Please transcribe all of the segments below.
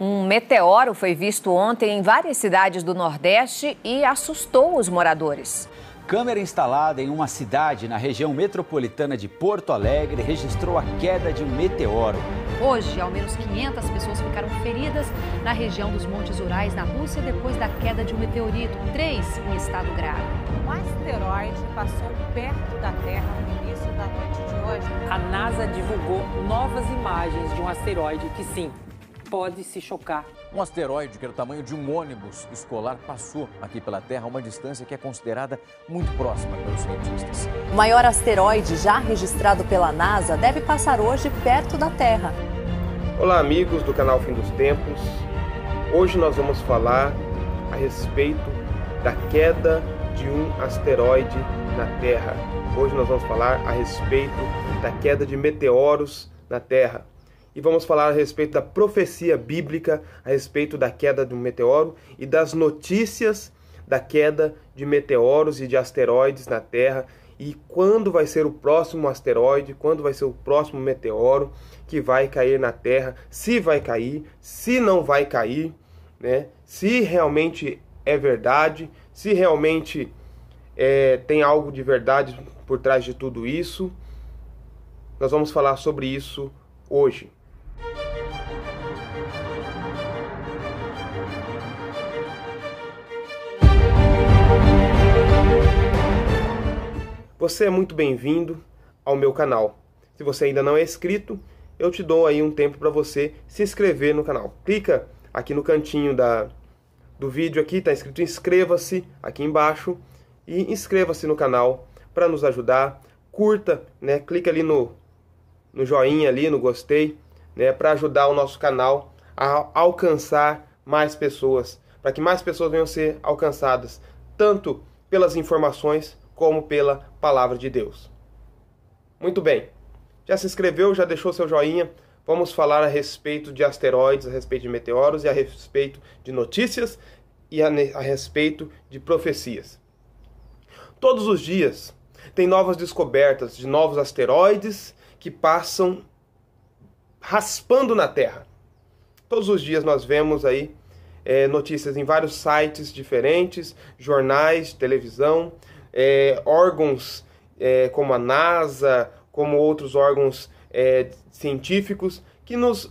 Um meteoro foi visto ontem em várias cidades do Nordeste e assustou os moradores. Câmera instalada em uma cidade na região metropolitana de Porto Alegre registrou a queda de um meteoro. Hoje, ao menos 500 pessoas ficaram feridas na região dos Montes Urais, na Rússia, depois da queda de um meteorito, três em estado grave. Um asteroide passou perto da Terra no início da noite de hoje. A NASA divulgou novas imagens de um asteroide que, sim, pode se chocar. Um asteroide que era o tamanho de um ônibus escolar passou aqui pela Terra a uma distância que é considerada muito próxima pelos cientistas. O maior asteroide já registrado pela NASA deve passar hoje perto da Terra. Olá, amigos do canal Fim dos Tempos. Hoje nós vamos falar a respeito da queda de um asteroide na Terra. Hoje nós vamos falar a respeito da queda de meteoros na Terra e vamos falar a respeito da profecia bíblica a respeito da queda de um meteoro e das notícias da queda de meteoros e de asteroides na Terra e quando vai ser o próximo asteroide, quando vai ser o próximo meteoro que vai cair na Terra, se vai cair, se não vai cair, né? Se realmente é verdade, se realmente é, tem algo de verdade por trás de tudo isso. Nós vamos falar sobre isso hoje. Você é muito bem-vindo ao meu canal. Se você ainda não é inscrito, eu te dou aí um tempo para você se inscrever no canal. Clica aqui no cantinho da, do vídeo aqui, está escrito inscreva-se aqui embaixo e inscreva-se no canal para nos ajudar. Curta, né? Clica ali no, no joinha ali, no gostei, né? Para ajudar o nosso canal a alcançar mais pessoas, para que mais pessoas venham ser alcançadas, tanto pelas informações como pela palavra de Deus. Muito bem. Já se inscreveu, já deixou seu joinha? Vamos falar a respeito de asteroides, a respeito de meteoros e a respeito de notícias e a, a respeito de profecias. Todos os dias tem novas descobertas de novos asteroides que passam raspando na Terra. Todos os dias nós vemos aí é, notícias em vários sites diferentes, jornais, televisão, é, órgãos é, como a NASA, como outros órgãos é, científicos que nos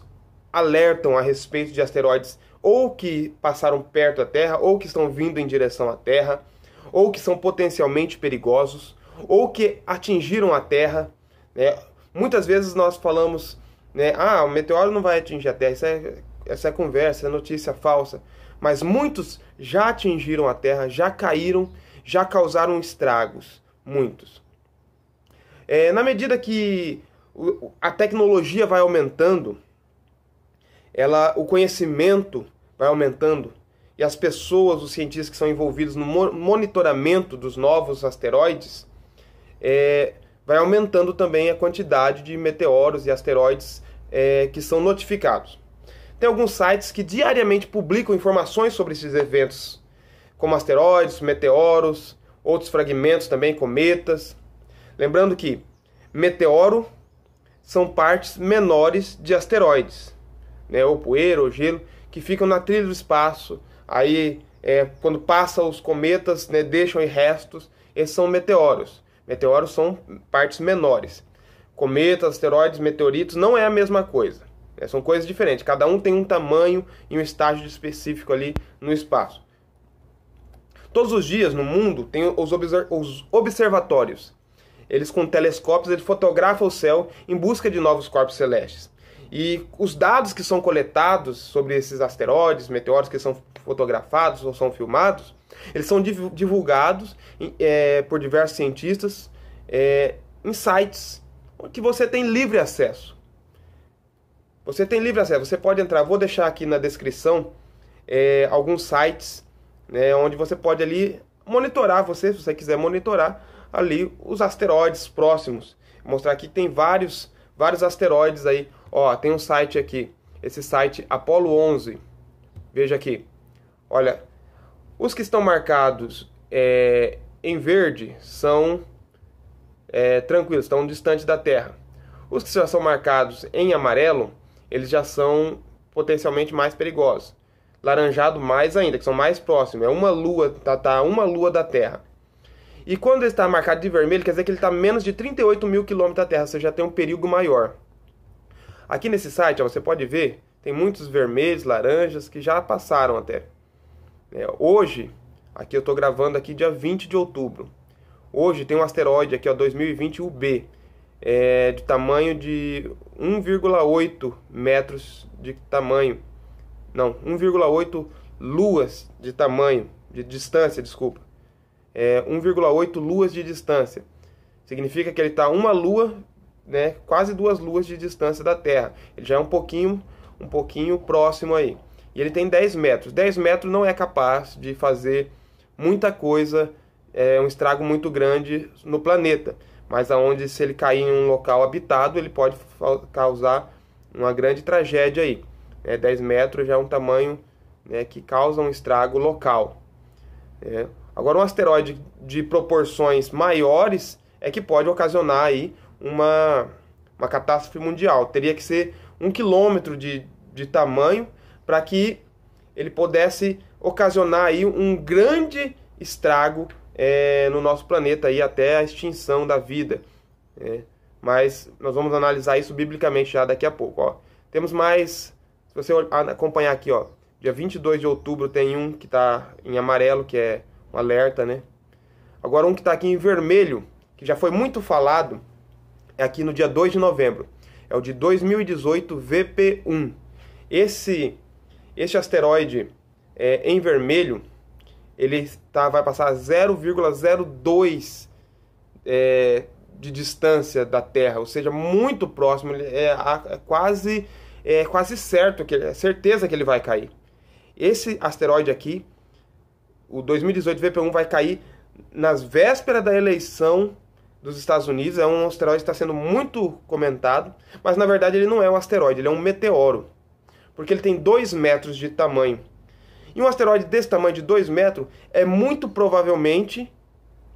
alertam a respeito de asteroides ou que passaram perto da Terra, ou que estão vindo em direção à Terra, ou que são potencialmente perigosos, ou que atingiram a Terra. Né? Muitas vezes nós falamos, né, ah, o meteoro não vai atingir a Terra, isso é, essa é conversa, é notícia falsa. Mas muitos já atingiram a Terra, já caíram já causaram estragos, muitos. É, na medida que a tecnologia vai aumentando, ela, o conhecimento vai aumentando e as pessoas, os cientistas que são envolvidos no monitoramento dos novos asteroides, é, vai aumentando também a quantidade de meteoros e asteroides é, que são notificados. Tem alguns sites que diariamente publicam informações sobre esses eventos como asteroides, meteoros, outros fragmentos também, cometas. Lembrando que meteoro são partes menores de asteroides, né, ou poeira, ou gelo, que ficam na trilha do espaço. Aí, é, quando passam os cometas, né, deixam restos, esses são meteoros. Meteoros são partes menores. Cometas, asteroides, meteoritos não é a mesma coisa. Né? são coisas diferentes. Cada um tem um tamanho e um estágio específico ali no espaço. Todos os dias no mundo tem os, os observatórios. Eles com telescópios eles fotografam o céu em busca de novos corpos celestes. E os dados que são coletados sobre esses asteroides, meteoros que são fotografados ou são filmados, eles são divulgados é, por diversos cientistas é, em sites que você tem livre acesso. Você tem livre acesso, você pode entrar, vou deixar aqui na descrição é, alguns sites né, onde você pode ali monitorar você, se você quiser monitorar ali os asteroides próximos. Vou mostrar aqui que tem vários, vários asteroides aí. Ó, tem um site aqui, esse site Apollo 11. Veja aqui. Olha, os que estão marcados é, em verde são é, tranquilos, estão distantes da Terra. Os que já são marcados em amarelo, eles já são potencialmente mais perigosos laranjado mais ainda, que são mais próximos. É uma lua, tá, tá uma lua da Terra. E quando ele está marcado de vermelho, quer dizer que ele está a menos de 38 mil quilômetros da Terra, você já tem um perigo maior. Aqui nesse site, ó, você pode ver, tem muitos vermelhos, laranjas, que já passaram até. É, hoje, aqui eu estou gravando aqui dia 20 de outubro. Hoje tem um asteroide aqui, ó, 2020 UB, é, de tamanho de 1,8 metros de tamanho não, 1,8 luas de tamanho, de distância, desculpa. É 1,8 luas de distância. Significa que ele está uma lua, né, quase duas luas de distância da Terra. Ele já é um pouquinho, um pouquinho próximo aí. E ele tem 10 metros. 10 metros não é capaz de fazer muita coisa, é um estrago muito grande no planeta. Mas aonde se ele cair em um local habitado, ele pode causar uma grande tragédia aí é, 10 metros já é um tamanho né, que causa um estrago local. É. Agora, um asteroide de proporções maiores é que pode ocasionar aí uma, uma catástrofe mundial. Teria que ser um quilômetro de, de tamanho para que ele pudesse ocasionar aí um grande estrago é, no nosso planeta aí até a extinção da vida. É. Mas nós vamos analisar isso biblicamente já daqui a pouco. Ó. Temos mais se você acompanhar aqui, ó, dia 22 de outubro tem um que está em amarelo, que é um alerta, né? Agora um que está aqui em vermelho, que já foi muito falado, é aqui no dia 2 de novembro. É o de 2018 VP1. Esse este asteroide é, em vermelho, ele tá, vai passar 0,02 é, de distância da Terra, ou seja, muito próximo, ele é, é quase é quase certo, que é certeza que ele vai cair. Esse asteroide aqui, o 2018 VP1, vai cair nas vésperas da eleição dos Estados Unidos. É um asteroide que está sendo muito comentado, mas na verdade ele não é um asteroide, ele é um meteoro, porque ele tem 2 metros de tamanho. E um asteroide desse tamanho, de 2 metros, é muito provavelmente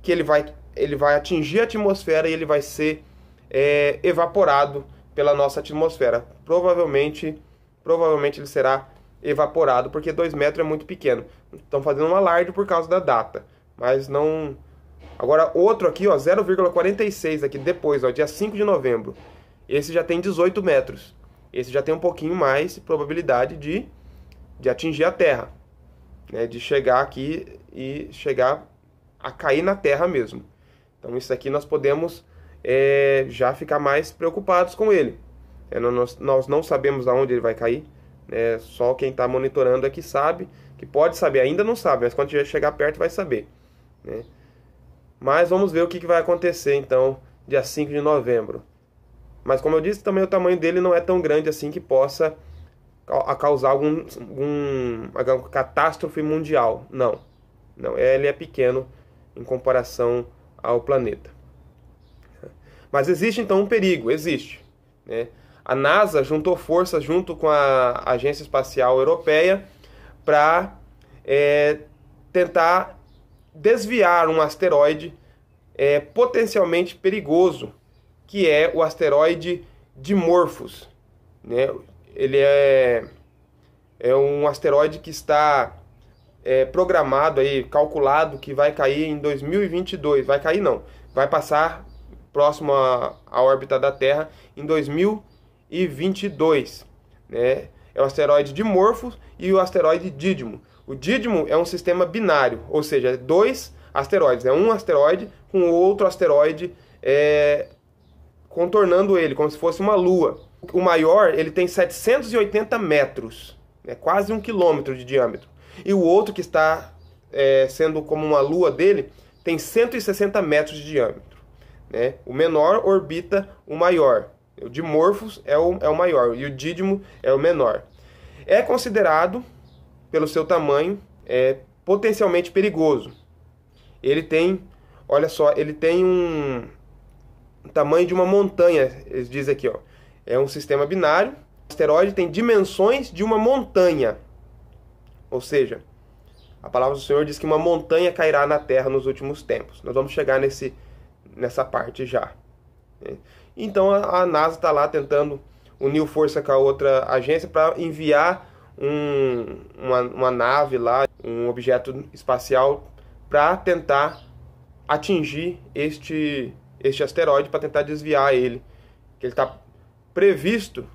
que ele vai, ele vai atingir a atmosfera e ele vai ser é, evaporado pela nossa atmosfera. Provavelmente, provavelmente ele será evaporado, porque 2 metros é muito pequeno. Estão fazendo um alarde por causa da data, mas não... Agora, outro aqui, ó, 0,46 aqui depois, ó, dia 5 de novembro. Esse já tem 18 metros. Esse já tem um pouquinho mais de probabilidade de, de atingir a Terra. Né, de chegar aqui e chegar a cair na Terra mesmo. Então, isso aqui nós podemos é, já ficar mais preocupados com ele. É, nós, nós, não sabemos aonde ele vai cair, né? só quem está monitorando é que sabe, que pode saber, ainda não sabe, mas quando chegar perto vai saber. Né? Mas vamos ver o que, que vai acontecer então, dia 5 de novembro. Mas como eu disse, também o tamanho dele não é tão grande assim que possa a causar algum, algum, alguma catástrofe mundial. Não. Não, ele é pequeno em comparação ao planeta. Mas existe então um perigo, existe. Né? A NASA juntou forças junto com a Agência Espacial Europeia para é, tentar desviar um asteroide é, potencialmente perigoso, que é o asteroide Dimorphos. Né? Ele é, é um asteroide que está é, programado aí, calculado que vai cair em 2022. Vai cair não, vai passar próximo à, à órbita da Terra em 2022. Né? É o asteroide morfos e o asteroide Didimo. O Didimo é um sistema binário, ou seja, é dois asteroides. É um asteroide com outro asteroide é, contornando ele, como se fosse uma lua. O maior ele tem 780 metros, né? quase um quilômetro de diâmetro. E o outro que está é, sendo como uma lua dele tem 160 metros de diâmetro. Né? O menor orbita o maior. O dimorfos é o, é o maior e o dídimo é o menor. É considerado, pelo seu tamanho, é, potencialmente perigoso. Ele tem, olha só, ele tem um tamanho de uma montanha, eles dizem aqui, ó. É um sistema binário. O asteroide tem dimensões de uma montanha. Ou seja, a palavra do Senhor diz que uma montanha cairá na terra nos últimos tempos. Nós vamos chegar nesse nessa parte já. Né? Então a NASA está lá tentando unir força com a outra agência para enviar um, uma, uma nave lá, um objeto espacial, para tentar atingir este, este asteroide, para tentar desviar ele. Que ele está previsto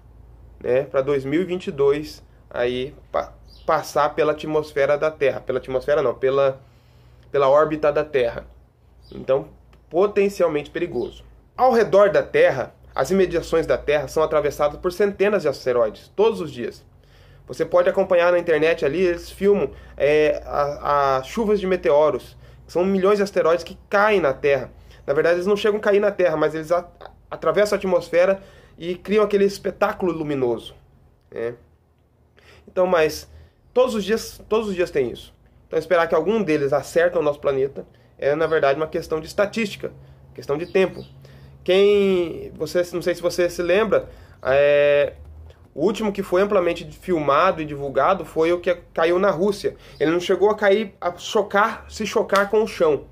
né, para 2022 aí, pa, passar pela atmosfera da Terra. Pela atmosfera não, pela, pela órbita da Terra. Então potencialmente perigoso. Ao redor da Terra, as imediações da Terra são atravessadas por centenas de asteroides todos os dias. Você pode acompanhar na internet ali, eles filmam é, as chuvas de meteoros, são milhões de asteroides que caem na Terra. Na verdade, eles não chegam a cair na Terra, mas eles a, atravessam a atmosfera e criam aquele espetáculo luminoso. Né? Então, mas todos os dias, todos os dias tem isso. Então, esperar que algum deles acerte o nosso planeta é na verdade uma questão de estatística, questão de tempo. Quem você não sei se você se lembra, é, o último que foi amplamente filmado e divulgado foi o que caiu na Rússia. Ele não chegou a cair, a chocar, se chocar com o chão,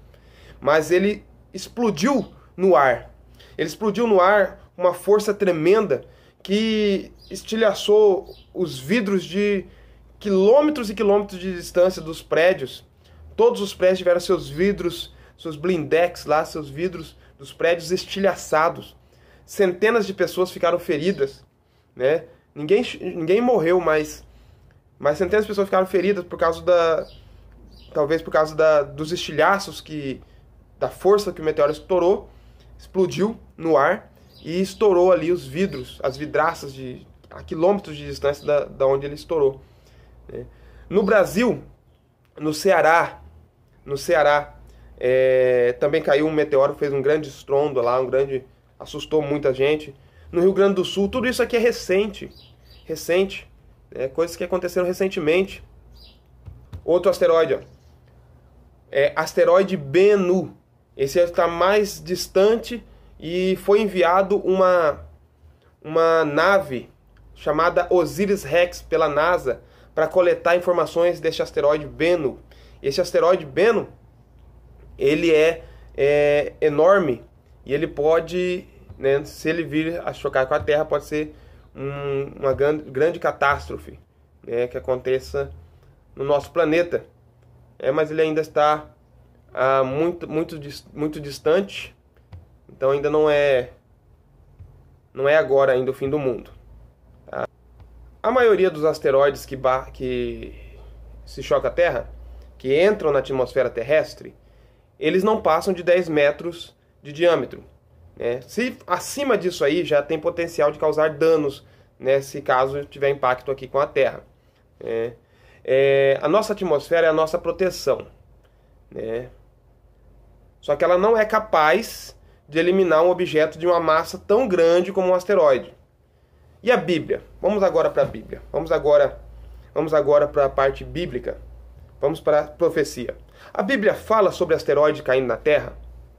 mas ele explodiu no ar. Ele explodiu no ar uma força tremenda que estilhaçou os vidros de quilômetros e quilômetros de distância dos prédios Todos os prédios tiveram seus vidros, seus blindex lá, seus vidros dos prédios estilhaçados. Centenas de pessoas ficaram feridas, né? Ninguém, ninguém morreu, mas, mas centenas de pessoas ficaram feridas por causa da... Talvez por causa da, dos estilhaços que... Da força que o meteoro estourou, explodiu no ar e estourou ali os vidros, as vidraças de a quilômetros de distância da, da onde ele estourou. Né? No Brasil, no Ceará, no Ceará. É, também caiu um meteoro, fez um grande estrondo lá, um grande. assustou muita gente. No Rio Grande do Sul, tudo isso aqui é recente. Recente. É, coisas que aconteceram recentemente. Outro asteroide, ó. É, asteroide Bennu. Esse é está mais distante e foi enviado uma, uma nave chamada Osiris Rex pela NASA para coletar informações deste asteroide Bennu. Esse asteroide Bennu, ele é, é enorme e ele pode, né, se ele vir a chocar com a Terra, pode ser um, uma grande, grande catástrofe né, que aconteça no nosso planeta. É, mas ele ainda está ah, muito, muito, muito distante, então ainda não é, não é agora ainda o fim do mundo. Tá? A maioria dos asteroides que, que se choca a Terra que entram na atmosfera terrestre, eles não passam de 10 metros de diâmetro. Né? Se acima disso aí já tem potencial de causar danos, né, se caso tiver impacto aqui com a Terra. Né? É, a nossa atmosfera é a nossa proteção. Né? Só que ela não é capaz de eliminar um objeto de uma massa tão grande como um asteroide. E a Bíblia? Vamos agora para a Bíblia. Vamos agora, vamos agora para a parte bíblica. Vamos para a profecia. A Bíblia fala sobre asteroide caindo na Terra?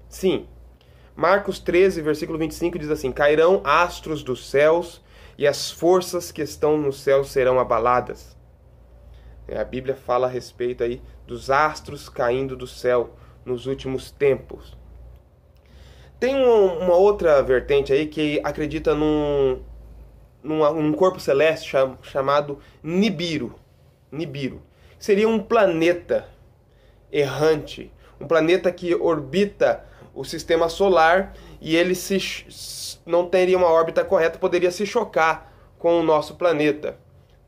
Sim. Marcos 13, versículo 25 diz assim: Cairão astros dos céus e as forças que estão no céu serão abaladas. É, a Bíblia fala a respeito aí dos astros caindo do céu nos últimos tempos. Tem uma outra vertente aí que acredita num, num, corpo celeste chamado Nibiru. Nibiru seria um planeta errante, um planeta que orbita o sistema solar e ele se não teria uma órbita correta, poderia se chocar com o nosso planeta.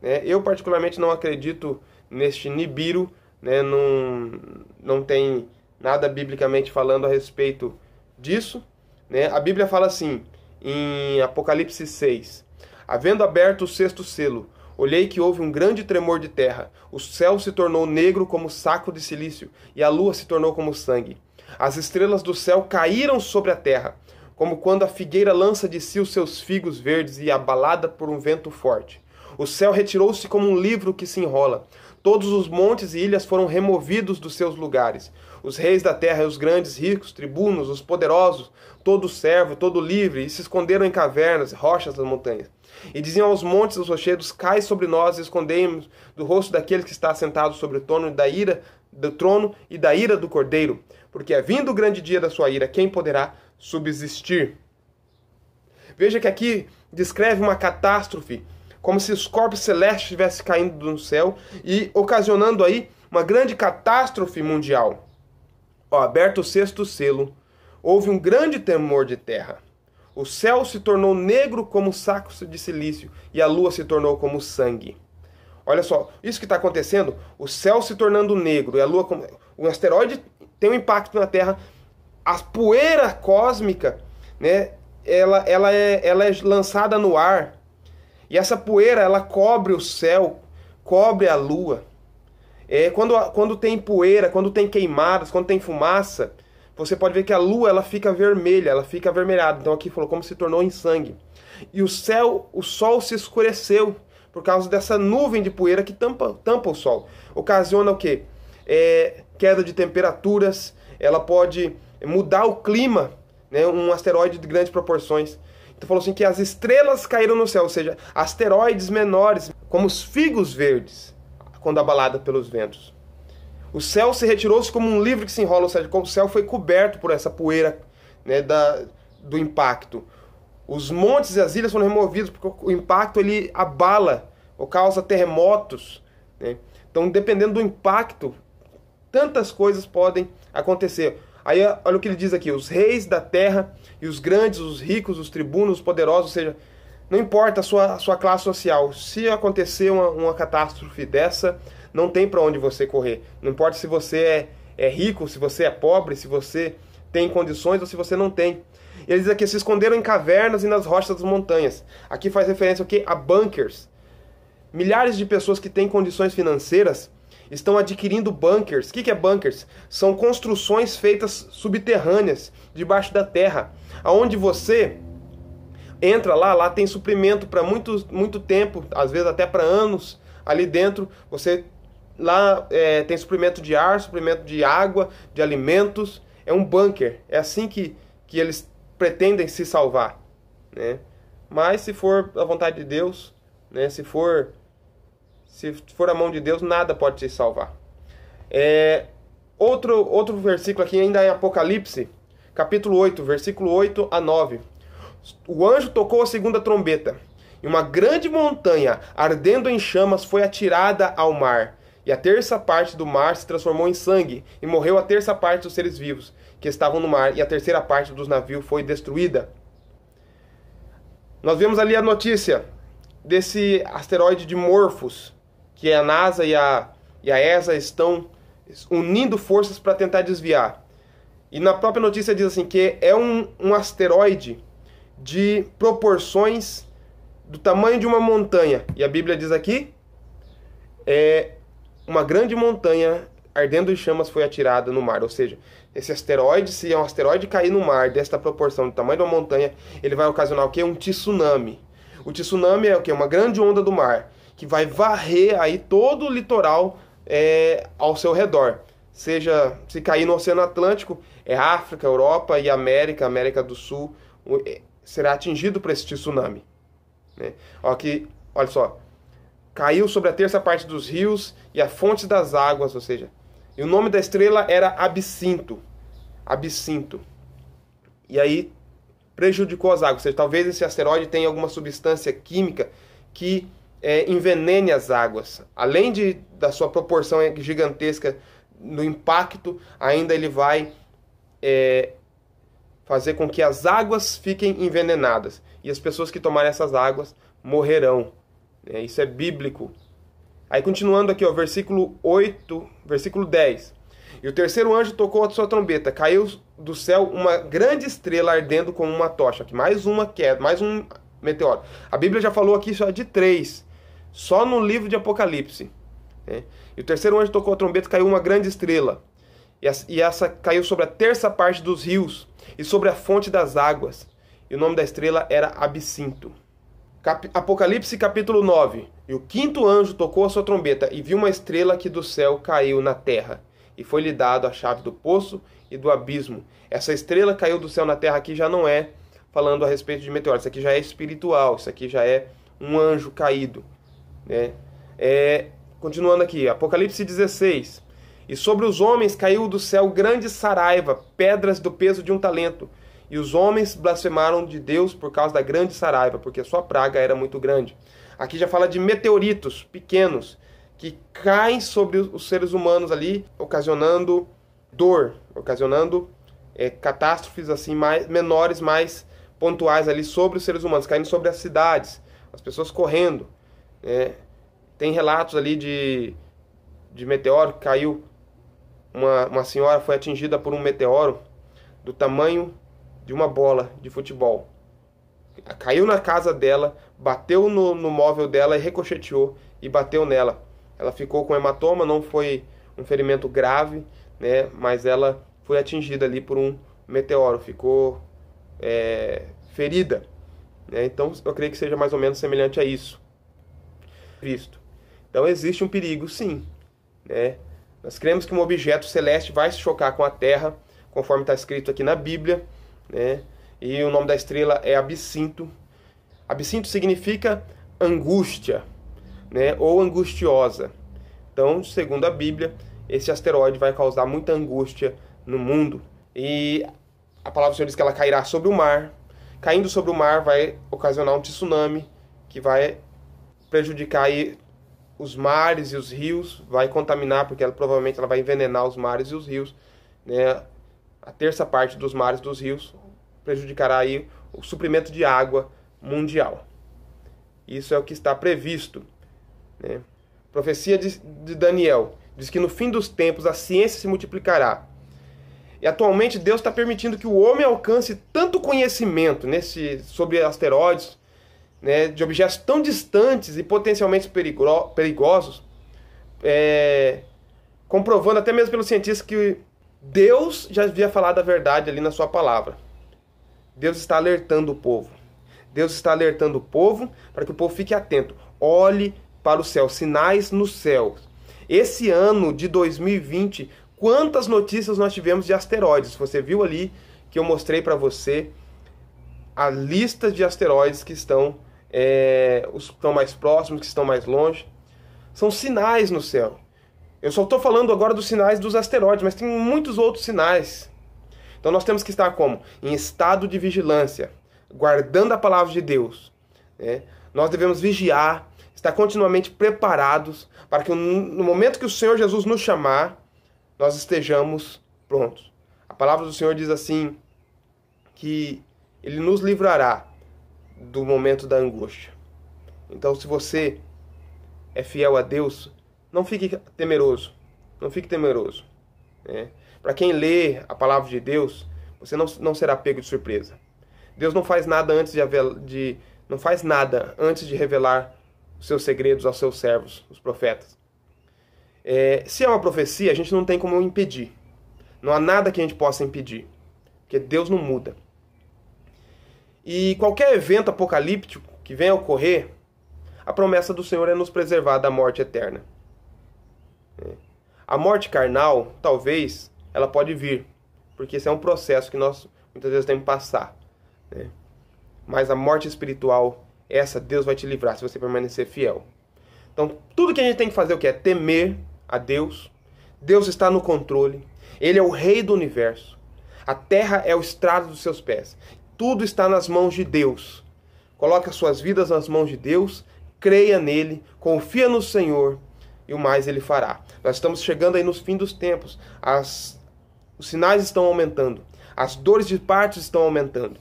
Né? Eu particularmente não acredito neste Nibiru, né? não, não tem nada biblicamente falando a respeito disso. Né? A Bíblia fala assim, em Apocalipse 6, Havendo aberto o sexto selo, Olhei que houve um grande tremor de terra. O céu se tornou negro como saco de silício, e a lua se tornou como sangue. As estrelas do céu caíram sobre a terra, como quando a figueira lança de si os seus figos verdes e abalada por um vento forte. O céu retirou-se como um livro que se enrola. Todos os montes e ilhas foram removidos dos seus lugares os reis da terra, os grandes, ricos, tribunos, os poderosos, todo servo, todo livre, e se esconderam em cavernas, rochas das montanhas. E diziam aos montes e aos rochedos: Cai sobre nós e escondemos nos do rosto daquele que está sentado sobre o trono da ira do trono e da ira do cordeiro, porque é vindo o grande dia da sua ira, quem poderá subsistir? Veja que aqui descreve uma catástrofe, como se os corpos celestes estivessem caindo do céu e ocasionando aí uma grande catástrofe mundial ó, aberto o sexto selo, houve um grande temor de terra. O céu se tornou negro como saco de silício e a lua se tornou como sangue. Olha só, isso que está acontecendo, o céu se tornando negro e a lua como... O asteroide tem um impacto na Terra, a poeira cósmica, né, ela, ela, é, ela é lançada no ar e essa poeira ela cobre o céu, cobre a lua. É, quando, quando tem poeira, quando tem queimadas, quando tem fumaça, você pode ver que a lua ela fica vermelha, ela fica avermelhada. Então aqui falou como se tornou em sangue. E o céu, o sol se escureceu por causa dessa nuvem de poeira que tampa, tampa o sol. Ocasiona o quê? É, queda de temperaturas, ela pode mudar o clima, né? um asteroide de grandes proporções. Então falou assim que as estrelas caíram no céu, ou seja, asteroides menores, como os figos verdes quando abalada pelos ventos. O céu se retirou-se como um livro que se enrola, ou seja, como o céu foi coberto por essa poeira né, da, do impacto. Os montes e as ilhas foram removidos porque o impacto ele abala ou causa terremotos. Né? Então, dependendo do impacto, tantas coisas podem acontecer. Aí olha o que ele diz aqui: os reis da terra e os grandes, os ricos, os tribunos, os poderosos, ou seja, não importa a sua, a sua classe social, se acontecer uma, uma catástrofe dessa, não tem para onde você correr. Não importa se você é, é rico, se você é pobre, se você tem condições ou se você não tem. Eles aqui se esconderam em cavernas e nas rochas das montanhas. Aqui faz referência o a bunkers. Milhares de pessoas que têm condições financeiras estão adquirindo bunkers. O que é bunkers? São construções feitas subterrâneas, debaixo da terra, aonde você entra lá, lá tem suprimento para muito, muito tempo, às vezes até para anos ali dentro. Você lá é, tem suprimento de ar, suprimento de água, de alimentos. É um bunker. É assim que, que eles pretendem se salvar, né? Mas se for a vontade de Deus, né? Se for se for a mão de Deus, nada pode te salvar. É, outro outro versículo aqui ainda é Apocalipse, capítulo 8, versículo 8 a 9. O anjo tocou a segunda trombeta, e uma grande montanha, ardendo em chamas, foi atirada ao mar. E a terça parte do mar se transformou em sangue, e morreu a terça parte dos seres vivos que estavam no mar, e a terceira parte dos navios foi destruída. Nós vemos ali a notícia desse asteroide de Morphos, que a NASA e a, e a ESA estão unindo forças para tentar desviar. E na própria notícia diz assim que é um, um asteroide de proporções do tamanho de uma montanha. E a Bíblia diz aqui: é uma grande montanha ardendo em chamas foi atirada no mar. Ou seja, esse asteroide, se é um asteroide cair no mar desta proporção, do tamanho de uma montanha, ele vai ocasionar o que? Um tsunami. O tsunami é o que? Uma grande onda do mar que vai varrer aí todo o litoral é, ao seu redor. Seja se cair no Oceano Atlântico, é África, Europa e América, América do Sul, é, será atingido por esse tsunami. Né? Aqui, olha só. Caiu sobre a terça parte dos rios e a fonte das águas, ou seja, e o nome da estrela era Absinto. Absinto. E aí prejudicou as águas. Ou seja, talvez esse asteroide tenha alguma substância química que é, envenene as águas. Além de, da sua proporção gigantesca no impacto, ainda ele vai é, fazer com que as águas fiquem envenenadas e as pessoas que tomarem essas águas morrerão. É, isso é bíblico. Aí continuando aqui, ó, versículo 8, versículo 10. E o terceiro anjo tocou a sua trombeta, caiu do céu uma grande estrela ardendo como uma tocha. Aqui, mais uma queda, mais um meteoro. A Bíblia já falou aqui só de três, só no livro de Apocalipse. Né? E o terceiro anjo tocou a trombeta, caiu uma grande estrela e essa caiu sobre a terça parte dos rios e sobre a fonte das águas. E o nome da estrela era Absinto. Cap Apocalipse capítulo 9. E o quinto anjo tocou a sua trombeta e viu uma estrela que do céu caiu na terra. E foi-lhe dado a chave do poço e do abismo. Essa estrela caiu do céu na terra aqui já não é falando a respeito de meteoros. Isso aqui já é espiritual, isso aqui já é um anjo caído. Né? É, continuando aqui, Apocalipse 16. E sobre os homens caiu do céu grande saraiva, pedras do peso de um talento. E os homens blasfemaram de Deus por causa da grande saraiva, porque a sua praga era muito grande. Aqui já fala de meteoritos pequenos que caem sobre os seres humanos ali, ocasionando dor, ocasionando é, catástrofes assim mais menores, mais pontuais ali sobre os seres humanos, caindo sobre as cidades, as pessoas correndo. É, tem relatos ali de, de meteoro que caiu uma, uma senhora foi atingida por um meteoro do tamanho de uma bola de futebol. Caiu na casa dela, bateu no, no móvel dela e ricocheteou e bateu nela. Ela ficou com hematoma, não foi um ferimento grave, né? Mas ela foi atingida ali por um meteoro, ficou é, ferida. Né? Então eu creio que seja mais ou menos semelhante a isso. visto Então existe um perigo, sim, né? Nós cremos que um objeto celeste vai se chocar com a Terra, conforme está escrito aqui na Bíblia, né? E o nome da estrela é Absinto. Absinto significa angústia, né? Ou angustiosa. Então, segundo a Bíblia, esse asteroide vai causar muita angústia no mundo. E a palavra do Senhor diz que ela cairá sobre o mar. Caindo sobre o mar vai ocasionar um tsunami que vai prejudicar e os mares e os rios, vai contaminar, porque ela, provavelmente ela vai envenenar os mares e os rios, né? A terça parte dos mares e dos rios prejudicará aí o suprimento de água mundial. Isso é o que está previsto. Né? A profecia de, de Daniel diz que no fim dos tempos a ciência se multiplicará. E atualmente Deus está permitindo que o homem alcance tanto conhecimento nesse, sobre asteroides, né, de objetos tão distantes e potencialmente perigro, perigosos, é, comprovando até mesmo pelos cientistas que Deus já havia falado a verdade ali na sua palavra. Deus está alertando o povo. Deus está alertando o povo para que o povo fique atento. Olhe para o céu, sinais no céu Esse ano de 2020, quantas notícias nós tivemos de asteroides? Você viu ali que eu mostrei para você a lista de asteroides que estão é, os que estão mais próximos, que estão mais longe. São sinais no céu. Eu só estou falando agora dos sinais dos asteroides, mas tem muitos outros sinais. Então nós temos que estar como? Em estado de vigilância, guardando a palavra de Deus. Né? Nós devemos vigiar, estar continuamente preparados para que no momento que o Senhor Jesus nos chamar, nós estejamos prontos. A palavra do Senhor diz assim que ele nos livrará do momento da angústia. Então, se você é fiel a Deus, não fique temeroso. Não fique temeroso. Né? Para quem lê a palavra de Deus, você não, não será pego de surpresa. Deus não faz nada antes de, de não faz nada antes de revelar os seus segredos aos seus servos, os profetas. É, se é uma profecia, a gente não tem como impedir. Não há nada que a gente possa impedir, porque Deus não muda. E qualquer evento apocalíptico que venha a ocorrer, a promessa do Senhor é nos preservar da morte eterna. É. A morte carnal, talvez, ela pode vir, porque esse é um processo que nós muitas vezes temos que passar. Né? Mas a morte espiritual, essa Deus vai te livrar se você permanecer fiel. Então, tudo que a gente tem que fazer o que é temer a Deus. Deus está no controle. Ele é o rei do universo. A terra é o estrado dos seus pés tudo está nas mãos de Deus. Coloque as suas vidas nas mãos de Deus, creia nele, confia no Senhor e o mais ele fará. Nós estamos chegando aí nos fim dos tempos. As, os sinais estão aumentando, as dores de partes estão aumentando.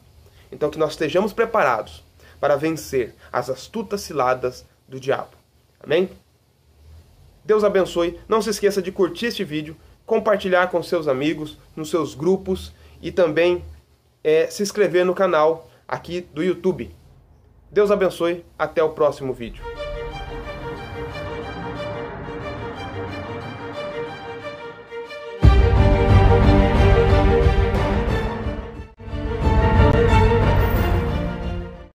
Então que nós estejamos preparados para vencer as astutas ciladas do diabo. Amém? Deus abençoe. Não se esqueça de curtir este vídeo, compartilhar com seus amigos, nos seus grupos e também é, se inscrever no canal aqui do YouTube. Deus abençoe, até o próximo vídeo.